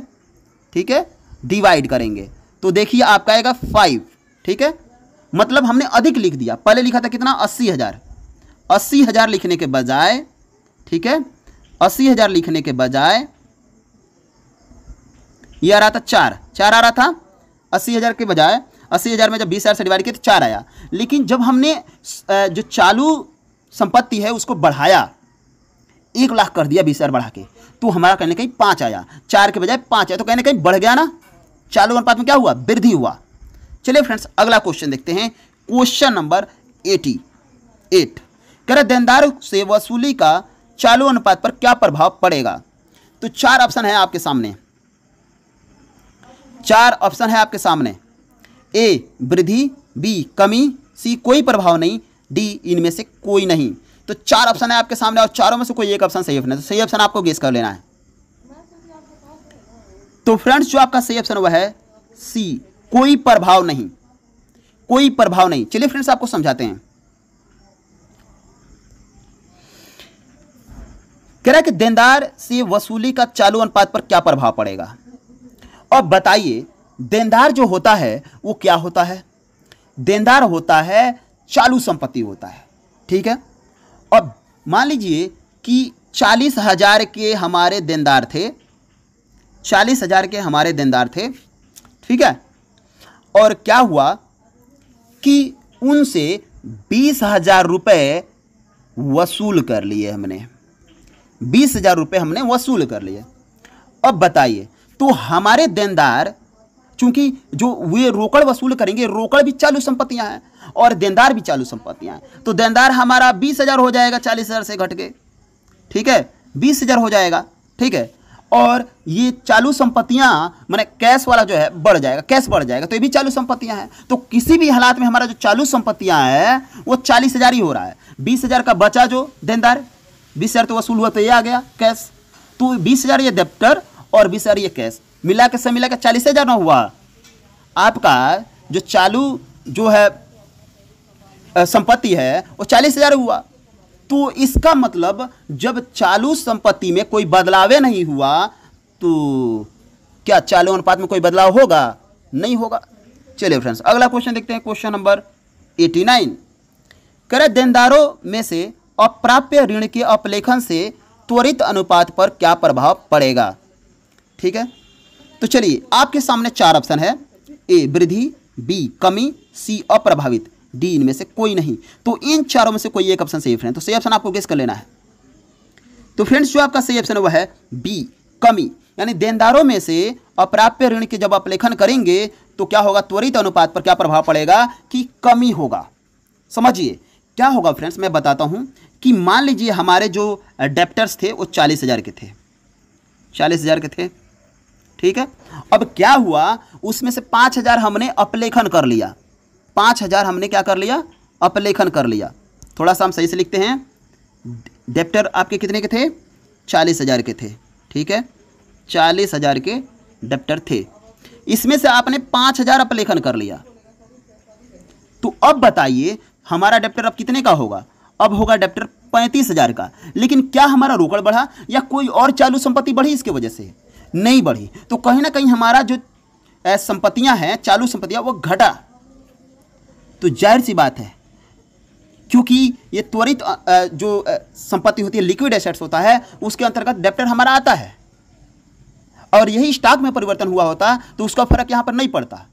ठीक है डिवाइड करेंगे तो देखिए आपका आएगा फाइव ठीक है मतलब हमने अधिक लिख दिया पहले लिखा था कितना अस्सी हज़ार अस्सी हज़ार लिखने के बजाय ठीक है अस्सी हज़ार लिखने के बजाय ये आ रहा था चार चार आ रहा था अस्सी हज़ार के बजाय अस्सी हज़ार में जब बीस हज़ार से डिवाइड किया तो चार आया लेकिन जब हमने जो चालू संपत्ति है उसको बढ़ाया एक लाख कर दिया बीस हज़ार बढ़ा के तो हमारा कहने कहीं पाँच आया चार के बजाय पाँच आया तो कहने कहीं बढ़ गया ना चालू अनुपात में क्या हुआ वृद्धि हुआ चलिए फ्रेंड्स अगला क्वेश्चन देखते हैं क्वेश्चन नंबर एटी एट कह रहे देनदार से वसूली का चालू अनुपात पर क्या प्रभाव पड़ेगा तो चार ऑप्शन है आपके सामने चार ऑप्शन है आपके सामने ए वृद्धि बी कमी सी कोई प्रभाव नहीं डी इनमें से कोई नहीं तो चार ऑप्शन है आपके सामने और चारों में से कोई एक ऑप्शन सही ऑप्शन है तो सही ऑप्शन आपको गेस कर लेना है तो फ्रेंड्स जो आपका सही ऑप्शन वह है सी कोई प्रभाव नहीं कोई प्रभाव नहीं चलिए फ्रेंड्स आपको समझाते हैं कह रहा है कि देनदार से वसूली का चालू अनुपात पर क्या प्रभाव पड़ेगा और बताइए देनदार जो होता है वो क्या होता है देनदार होता है चालू संपत्ति होता है ठीक है अब मान लीजिए कि चालीस हजार के हमारे देनदार थे चालीस हजार के हमारे देनदार थे ठीक है और क्या हुआ कि उनसे बीस हजार रुपये वसूल कर लिए हमने बीस हजार रुपये हमने वसूल कर लिए अब बताइए तो हमारे देनदार चूंकि जो वे रोकड़ वसूल करेंगे रोकड़ भी चालू संपत्तियां हैं और देनदार भी चालू संपत्तियां हैं तो देनदार हमारा बीस हज़ार हो जाएगा चालीस हज़ार से घट के ठीक है बीस हज़ार हो जाएगा ठीक है और ये चालू संपत्तियां मैंने कैश वाला जो है बढ़ जाएगा कैश बढ़ जाएगा तो ये भी चालू संपत्तियां हैं तो किसी भी हालात में हमारा जो चालू संपत्तियां हैं वो चालीस हज़ार ही हो रहा है बीस हज़ार का बचा जो देनदार बीस हज़ार तो वसूल हुआ तो ये आ गया कैश तो बीस हज़ार ये डेप्टर और बीस हज़ार ये कैश मिला के सब मिला के चालीस हज़ार ना हुआ आपका जो चालू जो है संपत्ति है वो चालीस हज़ार हुआ तो इसका मतलब जब चालू संपत्ति में कोई बदलावे नहीं हुआ तो क्या चालू अनुपात में कोई बदलाव होगा नहीं होगा चलिए फ्रेंड्स अगला क्वेश्चन देखते हैं क्वेश्चन नंबर एटी नाइन करे देनदारों में से अप्राप्य ऋण के अपलेखन से त्वरित अनुपात पर क्या प्रभाव पड़ेगा ठीक है तो चलिए आपके सामने चार ऑप्शन है ए वृद्धि बी कमी सी अप्रभावित डी इनमें से कोई नहीं तो इन चारों में से कोई एक ऑप्शन सही फ्रेंड तो सही ऑप्शन आपको गेस कर लेना है तो फ्रेंड्स जो आपका सही ऑप्शन है वह है बी कमी यानी देनदारों में से अप्राप्य ऋण के जब आप लेखन करेंगे तो क्या होगा त्वरित अनुपात पर क्या प्रभाव पड़ेगा कि कमी होगा समझिए क्या होगा फ्रेंड्स मैं बताता हूँ कि मान लीजिए हमारे जो डेप्टर्स थे वो चालीस हज़ार के थे चालीस हज़ार के थे ठीक है अब क्या हुआ उसमें से पाँच हज़ार हमने अपलेखन कर लिया पाँच हज़ार हमने क्या कर लिया अपलेखन कर लिया थोड़ा सा हम सही से लिखते हैं डेप्टर आपके कितने के थे चालीस हज़ार के थे ठीक है चालीस हज़ार के डेप्टर थे इसमें से आपने पाँच हज़ार अपलेखन कर लिया तो अब बताइए हमारा डेप्टर अब कितने का होगा अब होगा डेप्टर पैंतीस हज़ार का लेकिन क्या हमारा रोकड़ बढ़ा या कोई और चालू संपत्ति बढ़ी इसके वजह से नहीं बढ़ी तो कहीं ना कहीं हमारा जो संपत्तियां हैं चालू संपत्तियां वो घटा तो जाहिर सी बात है क्योंकि ये त्वरित जो संपत्ति होती है लिक्विड एसेट्स होता है उसके अंतर्गत डेप्टर हमारा आता है और यही स्टॉक में परिवर्तन हुआ होता तो उसका फर्क यहां पर नहीं पड़ता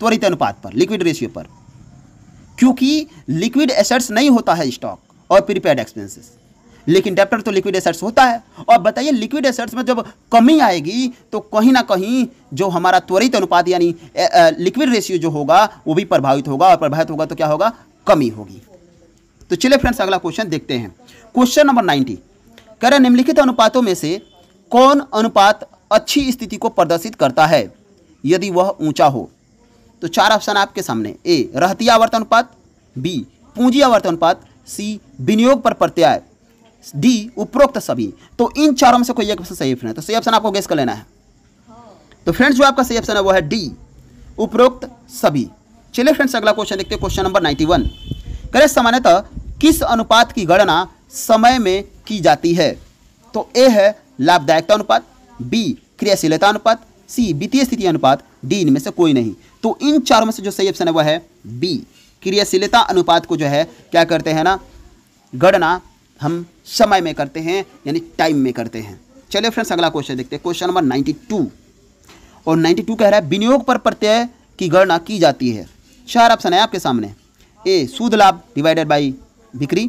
त्वरित अनुपात पर लिक्विड रेशियो पर क्योंकि लिक्विड एसेट्स नहीं होता है स्टॉक और प्रीपेड एक्सपेंसेस लेकिन डेप्टर तो लिक्विड एसेट्स होता है और बताइए लिक्विड एसेट्स में जब कमी आएगी तो कहीं ना कहीं जो हमारा त्वरित अनुपात यानी लिक्विड रेशियो जो होगा वो भी प्रभावित होगा और प्रभावित होगा तो क्या होगा कमी होगी तो चलिए फ्रेंड्स अगला क्वेश्चन देखते हैं क्वेश्चन नंबर नाइन्टी कह रहे निम्नलिखित अनुपातों में से कौन अनुपात अच्छी स्थिति को प्रदर्शित करता है यदि वह ऊंचा हो तो चार ऑप्शन आपके सामने ए रहतिया आवर्तन अनुपात बी पूंजी अनुपात सी विनियोग पर प्रत्याय डी उपरोक्त सभी तो इन चारों में से कोई एक ऑप्शन सही ऑप्शन है तो सही ऑप्शन आपको गेस कर लेना है तो फ्रेंड्स जो आपका सही ऑप्शन है वो है डी उपरोक्त सभी चलिए फ्रेंड्स अगला क्वेश्चन देखते हैं क्वेश्चन नंबर नाइन्टी वन करें सामान्यतः किस अनुपात की गणना समय में की जाती है तो ए है लाभदायकता अनुपात बी क्रियाशीलता अनुपात सी वित्तीय स्थिति अनुपात डी इनमें से कोई नहीं तो इन चारों में से जो सही ऑप्शन है वह है बी क्रियाशीलता अनुपात को जो है क्या करते हैं ना गणना हम समय में करते हैं यानी टाइम में करते हैं चलिए फ्रेंड्स अगला क्वेश्चन देखते हैं क्वेश्चन नंबर नाइन्टी टू और नाइन्टी टू कह रहा है विनियोग पर प्रत्यय की गणना की जाती है चार ऑप्शन है आपके सामने ए सूद लाभ डिवाइडेड बाई बिक्री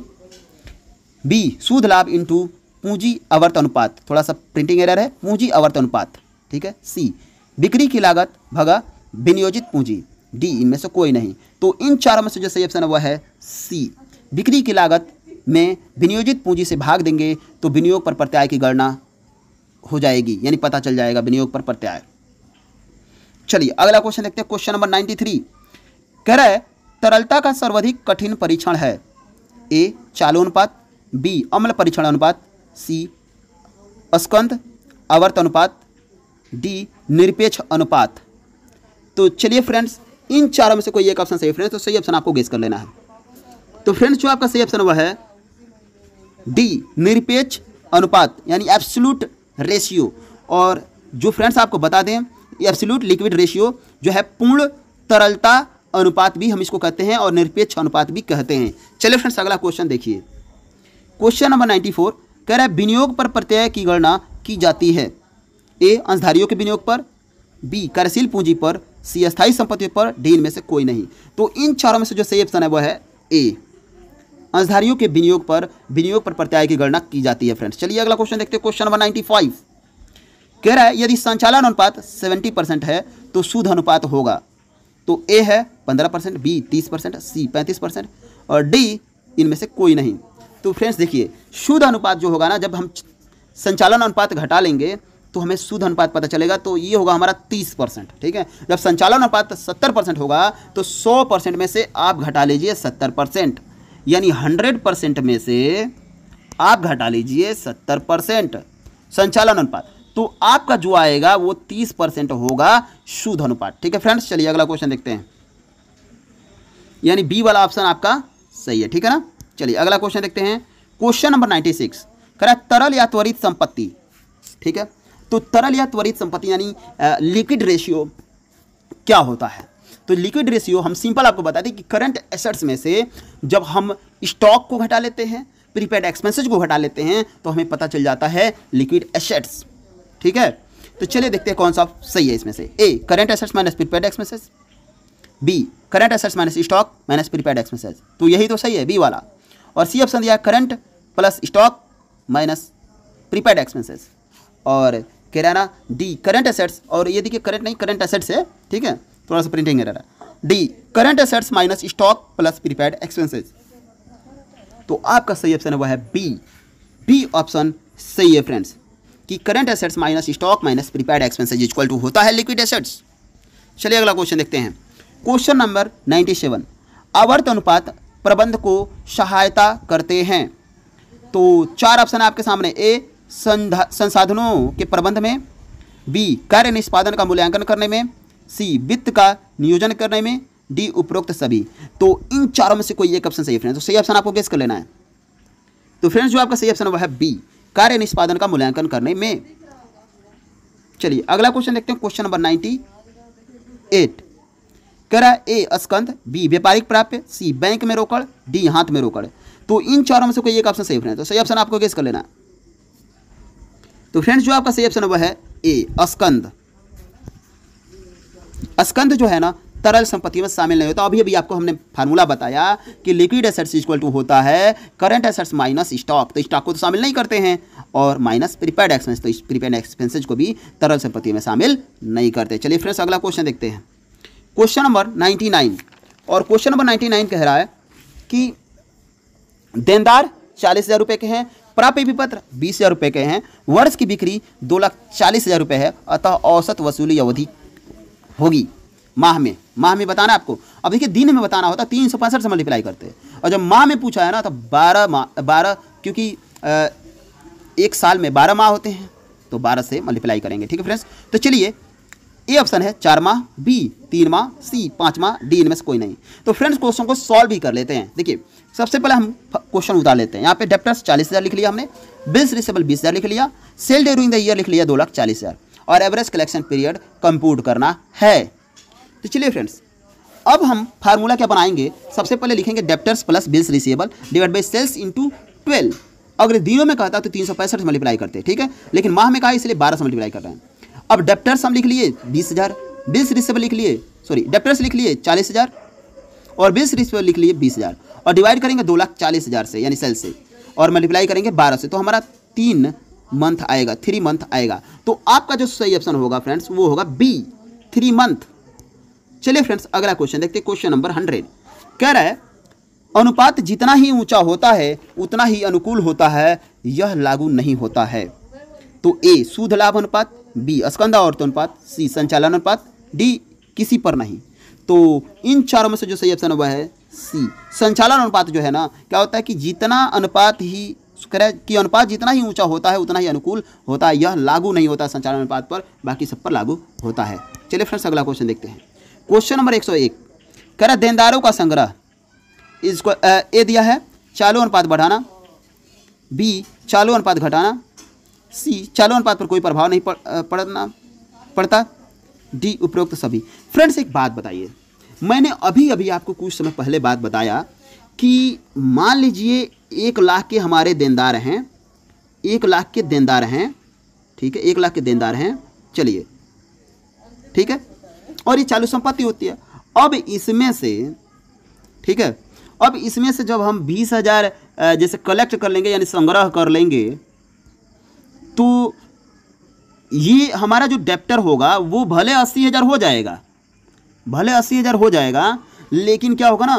बी सूद लाभ इंटू पूंजी अवर्त अनुपात थोड़ा सा प्रिंटिंग एरर है पूंजी अवर्त अनुपात ठीक है सी बिक्री की लागत भगा विनियोजित पूंजी डी इनमें से कोई नहीं तो इन चारों में से जो सही ऑप्शन है वह है सी बिक्री की लागत में विनियोजित पूंजी से भाग देंगे तो विनियोग पर प्रत्याय की गणना हो जाएगी यानी पता चल जाएगा विनियोग पर प्रत्याय चलिए अगला क्वेश्चन देखते हैं क्वेश्चन नंबर नाइन्टी थ्री कह रहा है तरलता का सर्वाधिक कठिन परीक्षण है ए चालू अनुपात बी अम्ल परीक्षण अनुपात सी अस्कंद आवर्त अनुपात डी निरपेक्ष अनुपात तो चलिए फ्रेंड्स इन चारों में से कोई एक ऑप्शन सही फ्रेंड्स तो सही ऑप्शन आपको गेस कर लेना है तो फ्रेंड्स जो आपका सही ऑप्शन वह है डी निरपेक्ष अनुपात यानी एब्सोल्यूट रेशियो और जो फ्रेंड्स आपको बता दें एब्सोल्यूट लिक्विड रेशियो जो है पूर्ण तरलता अनुपात भी हम इसको कहते हैं और निरपेक्ष अनुपात भी कहते हैं चलिए फ्रेंड्स अगला क्वेश्चन देखिए क्वेश्चन नंबर नाइन्टी फोर कह रहा है विनियोग पर प्रत्यय की गणना की जाती है ए अंशधारियों के विनियोग पर बी कार्यशील पूंजी पर सी अस्थायी संपत्ति पर डी इनमें से कोई नहीं तो इन चारों में से जो सही ऑप्शन है वह है ए अंशधारियों के विनियोग पर विनियोग पर प्रत्याय की गणना की जाती है फ्रेंड्स चलिए अगला क्वेश्चन देखते हैं क्वेश्चन नंबर नाइन्टी फाइव कह रहा है यदि संचालन अनुपात सेवेंटी परसेंट है तो शुद्ध अनुपात होगा तो ए है पंद्रह परसेंट बी तीस परसेंट सी पैंतीस परसेंट और डी इनमें से कोई नहीं तो फ्रेंड्स देखिए शुद्ध अनुपात जो होगा ना जब हम संचालन अनुपात घटा लेंगे तो हमें शुद्ध अनुपात पता चलेगा तो ये होगा हमारा तीस परसेंट ठीक है जब संचालन अनुपात सत्तर परसेंट होगा तो सौ परसेंट में से आप घटा लीजिए सत्तर परसेंट यानी हंड्रेड परसेंट में से आप घटा लीजिए सत्तर परसेंट संचालन अनुपात तो आपका जो आएगा वो तीस परसेंट होगा शुद्ध अनुपात ठीक है फ्रेंड्स चलिए अगला क्वेश्चन देखते हैं यानी बी वाला ऑप्शन आपका सही है ठीक है ना चलिए अगला क्वेश्चन देखते हैं क्वेश्चन नंबर नाइनटी सिक्स करा तरल या त्वरित संपत्ति ठीक है तो तरल या त्वरित संपत्ति यानी लिक्विड रेशियो क्या होता है तो लिक्विड रेशियो हम सिंपल आपको बता दें कि करंट एसेट्स में से जब हम स्टॉक को घटा लेते हैं प्रीपेड एक्सपेंसेज को घटा लेते हैं तो हमें पता चल जाता है लिक्विड एसेट्स ठीक है तो चलिए देखते हैं कौन सा सही है इसमें से A current assets minus prepaid expenses B current assets minus stock minus prepaid expenses तो यही तो सही है बी वाला और सी ऑप्शन दिया current plus stock minus prepaid expenses और कह ना डी करंट एसेट्स और ये देखिए करंट नहीं करंट एसेट्स है ठीक है थोड़ा सा प्रिंटिंग एरर है D current assets minus stock plus prepaid expenses तो आपका सही ऑप्शन है वह है बी बी ऑप्शन सही है फ्रेंड्स कि current assets minus stock minus prepaid expenses equal to होता है लिक्विड एसेट्स चलिए अगला क्वेश्चन देखते हैं क्वेश्चन नंबर 97 आवर्त अनुपात प्रबंध को सहायता करते हैं तो चार ऑप्शन है आपके सामने ए संसाधनों के प्रबंध में बी कार्य निष्पादन का मूल्यांकन करने में सी वित्त का नियोजन करने में डी उपरोक्त सभी तो इन चारों में से कोई एक ऑप्शन सही फ्रेंड्स तो सही ऑप्शन आपको गेस कर लेना है तो फ्रेंड्स जो आपका सही ऑप्शन वह है बी कार्य निष्पादन का मूल्यांकन करने में चलिए अगला क्वेश्चन देखते हैं क्वेश्चन नंबर नाइन्टी एट कह रहा है ए स्कंद बी व्यापारिक प्राप्य सी बैंक में रोकड़ डी हाथ में रोकड़ तो इन चारों में से कोई एक ऑप्शन सही फ्रेंड तो सही ऑप्शन आपको गेस कर लेना तो फ्रेंड्स जो आपका सही ऑप्शन वह है ए स्कंद स्कंद जो है ना तरल संपत्ति में शामिल नहीं होता अभी अभी आपको हमने फार्मूला बताया कि लिक्विड एसेट्स इक्वल टू होता है करंट एसेट्स माइनस स्टॉक तो स्टॉक को तो शामिल नहीं करते हैं और माइनस प्रीपेड एक्सपेंस तो प्रीपेड एक्सपेंसेज को भी तरल संपत्ति में शामिल नहीं करते चलिए फ्रेंड्स अगला क्वेश्चन देखते हैं क्वेश्चन नंबर नाइन्टी नाइन और क्वेश्चन नंबर नाइन्टी नाइन कह रहा है कि देनदार चालीस हज़ार रुपये के हैं प्राप्य विपत्र बीस हज़ार रुपये के हैं वर्ष की बिक्री दो लाख चालीस हज़ार रुपये है अतः औसत वसूली अवधि होगी माह में माह में बताना आपको अब देखिए दिन में बताना होता है तीन सौ पैंसठ से मल्टीप्लाई करते हैं और जब माह में पूछा है ना तो बारह माह बारह क्योंकि एक साल में बारह माह होते हैं तो बारह से मल्टीप्लाई करेंगे ठीक है फ्रेंड्स तो चलिए ए ऑप्शन है चार माह बी तीन माह सी पाँच माह डी इनमें से कोई नहीं तो फ्रेंड्स क्वेश्चन को सॉल्व भी कर लेते हैं देखिए सबसे पहले हम क्वेश्चन उतार लेते हैं यहाँ पे डेप्टर्स चालीस हज़ार लिख लिया हमने बिल्स रिसेबल बीस हज़ार लिख लिया सेल ड्यूरिंग द ईयर लिख लिया दो लाख चालीस हज़ार और एवरेज कलेक्शन पीरियड कंप्यूट करना है तो चलिए फ्रेंड्स अब हम फार्मूला क्या बनाएंगे सबसे पहले लिखेंगे debtors plus bills receivable divide by sales into twelve अगर दिनों में कहता तो तीन सौ पैंसठ मल्टीप्लाई करते ठीक है लेकिन माह में कहा इसलिए बारह से मल्टीप्लाई कर रहे हैं अब डेप्टर्स हम लिख लिए बीस हज़ार बिल्स रिसीवेबल लिख लिए सॉरी डेप्टर्स लिख लिए चालीस हज़ार और बिल्स रिसीवेबल लिख लिए बीस हज़ार और डिवाइड करेंगे दो लाख चालीस हज़ार से यानी सेल्स से और मल्टीप्लाई करेंगे बारह से तो हमारा तीन मंथ आएगा थ्री मंथ आएगा तो आपका जो सही ऑप्शन होगा फ्रेंड्स वो होगा बी थ्री मंथ चलिए फ्रेंड्स अगला क्वेश्चन देखते हैं क्वेश्चन नंबर हंड्रेड कह रहा है अनुपात जितना ही ऊंचा होता है उतना ही अनुकूल होता है यह लागू नहीं होता है तो ए शुद्ध लाभ अनुपात बी स्कंदा औरत तो अनुपात सी संचालन अनुपात डी किसी पर नहीं तो इन चारों में से जो सही ऑप्शन हुआ है सी संचालन अनुपात जो है ना क्या होता है कि जितना अनुपात ही क्रय की अनुपात जितना ही ऊंचा होता है उतना ही अनुकूल होता है यह लागू नहीं होता संचालन अनुपात पर बाकी सब पर लागू होता है चलिए फ्रेंड्स अगला क्वेश्चन देखते हैं क्वेश्चन नंबर एक सौ एक कर देनदारों का संग्रह इसको ए दिया है चालू अनुपात बढ़ाना बी चालू अनुपात घटाना सी चालू अनुपात पर कोई प्रभाव नहीं पड़ना पड़ता डी उपरोक्त सभी फ्रेंड्स एक बात बताइए मैंने अभी अभी आपको कुछ समय पहले बात बताया कि मान लीजिए एक लाख के हमारे देनदार हैं एक लाख के देनदार हैं ठीक है एक लाख के देनदार हैं चलिए ठीक है और ये चालू संपत्ति होती है अब इसमें से ठीक है अब इसमें से जब हम बीस हज़ार जैसे कलेक्ट कर लेंगे यानी संग्रह कर लेंगे तो ये हमारा जो डेप्टर होगा वो भले अस्सी हज़ार हो जाएगा भले अस्सी हज़ार हो जाएगा लेकिन क्या होगा ना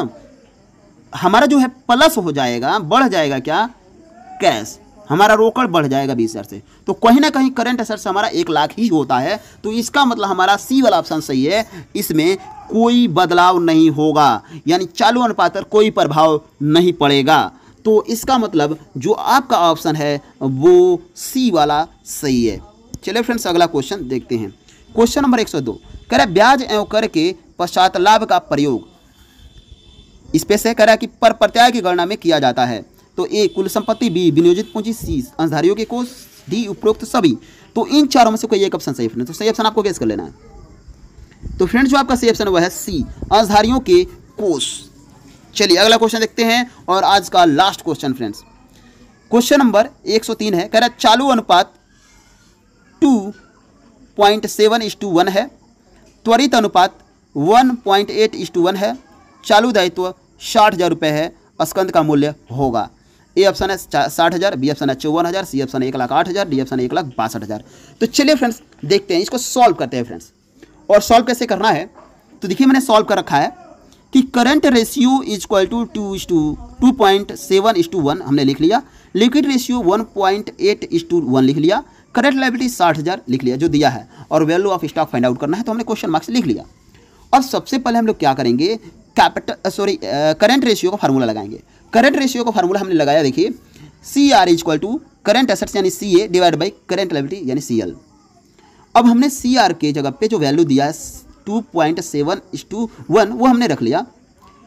हमारा जो है प्लस हो जाएगा बढ़ जाएगा क्या कैश हमारा रोकड़ बढ़ जाएगा बीस हज़ार से तो कहीं ना कहीं करंट असर हमारा एक लाख ही होता है तो इसका मतलब हमारा सी वाला ऑप्शन सही है इसमें कोई बदलाव नहीं होगा यानी चालू अनुपात पर कोई प्रभाव नहीं पड़ेगा तो इसका मतलब जो आपका ऑप्शन है वो सी वाला सही है चलिए फ्रेंड्स अगला क्वेश्चन देखते हैं क्वेश्चन नंबर एक सौ दो कह रहे ब्याज एवं कर के पश्चात लाभ का प्रयोग इस पे से कह रहा है कि पर प्रत्याय की गणना में किया जाता है तो ए कुल संपत्ति बी विनियोजित पूंजी सी अंशधारियों के कोष डी उपरोक्त सभी तो इन चारों में से कोई एक ऑप्शन सही फ्रेंड तो सही ऑप्शन आपको गैस कर लेना है तो फ्रेंड जो आपका सही ऑप्शन वह है सी अंशधारियों के कोष चलिए अगला क्वेश्चन देखते हैं और आज का last question friends question number 103 है कह रहा है चालू अनुपात two point seven is to one है त्वरित अनुपात one point eight is to one है चालू दायित्व साठ हज़ार रुपये है स्कंद का मूल्य होगा ए ऑप्शन है साठ हज़ार बी ऑप्शन है चौवन हज़ार सी ऑप्शन है एक लाख आठ हज़ार डी ऑप्शन है एक लाख बासठ हज़ार तो चलिए फ्रेंड्स देखते हैं इसको सॉल्व करते हैं फ्रेंड्स और सॉल्व कैसे करना है तो देखिए मैंने सॉल्व कर रखा है कि current ratio is equal to two is to two point seven is to one हमने लिख लिया liquid ratio one point eight is to one लिख लिया करंट लाइबिलिटी साठ हज़ार लिख लिया जो दिया है और value of stock find out करना है तो हमने क्वेश्चन मार्क्स लिख लिया और सबसे पहले हम लोग क्या करेंगे कैपिटल सॉरी करंट रेशियो का फार्मूला लगाएंगे करंट रेशियो का फार्मूला हमने लगाया देखिए C R is equal to current assets यानी C A divide by current liability यानी सी एल अब हमने सी आर के जगह पे जो वैल्यू दिया है two point seven is to one वो हमने रख लिया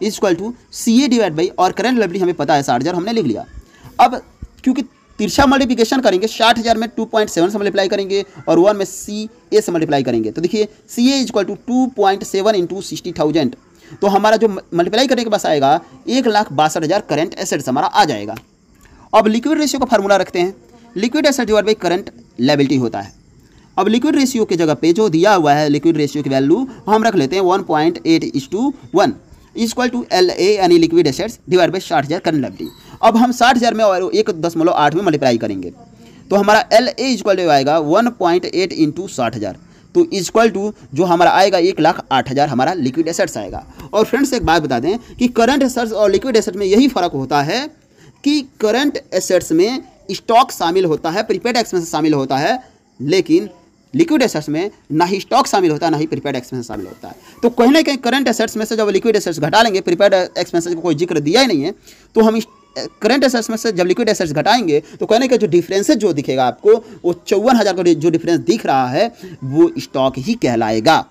is equal to C A divide by और करंट लाइबिलिटी हमें पता है साठ हज़ार हमने लिख लिया अब क्योंकि तिरछा मल्टीप्लिकेशन करेंगे साठ हज़ार में टू पॉइंट सेवन से मल्टीप्लाई करेंगे और वन में सी ए से मल्टीप्लाई करेंगे तो देखिए C A is equal to two point seven into sixty thousand तो हमारा जो मल्टीप्लाई करने के पास आएगा एक लाख बासठ हज़ार करेंट एसेट्स हमारा आ जाएगा अब लिक्विड रेशियो का फार्मूला रखते हैं liquid asset divide by current liability होता है अब लिक्विड रेशियो की जगह पे जो दिया हुआ है लिक्विड रेशियो की वैल्यू हम रख लेते हैं one point eight is to one equal to L A यानी लिक्विड एसेट्स डिवाइड बाई साठ हज़ार करंट लेबिलिटी अब हम साठ हज़ार में और एक दशमलव आठ में मल्टीप्लाई करेंगे तो हमारा एल ए इक्वल टू आएगा वन पॉइंट एट इंटू साठ हज़ार तो इक्वल टू जो हमारा आएगा एक लाख आठ हज़ार हमारा लिक्विड एसेट्स आएगा और फ्रेंड्स एक बात बता दें कि करंट एसेट्स और लिक्विड एसेट्स में यही फ़र्क होता है कि करंट एसेट्स में स्टॉक शामिल होता है प्रीपेड एक्सपेंस शामिल होता है लेकिन लिक्विड एसेट्स में ना ही स्टॉक शामिल होता है ना ही प्रीपेड एक्सपेंस शामिल होता है तो कहीं ना कहीं करंट एसेट्स में से जब लिक्विड एसेट्स घटा लेंगे प्रीपेड एक्सपेंसेस को कोई जिक्र दिया ही नहीं है तो हम करंट में से जब लिक्विड एसेट्स घटाएंगे तो कहने का जो डिफरेंसेस जो दिखेगा आपको वो चौवन हज़ार का जो डिफरेंस दिख रहा है वो स्टॉक ही कहलाएगा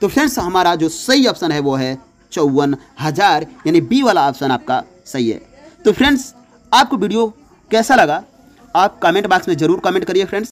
तो फ्रेंड्स हमारा जो सही ऑप्शन है वो है चौवन हज़ार यानी बी वाला ऑप्शन आपका सही है तो फ्रेंड्स आपको वीडियो कैसा लगा आप कमेंट बॉक्स में ज़रूर कमेंट करिए फ्रेंड्स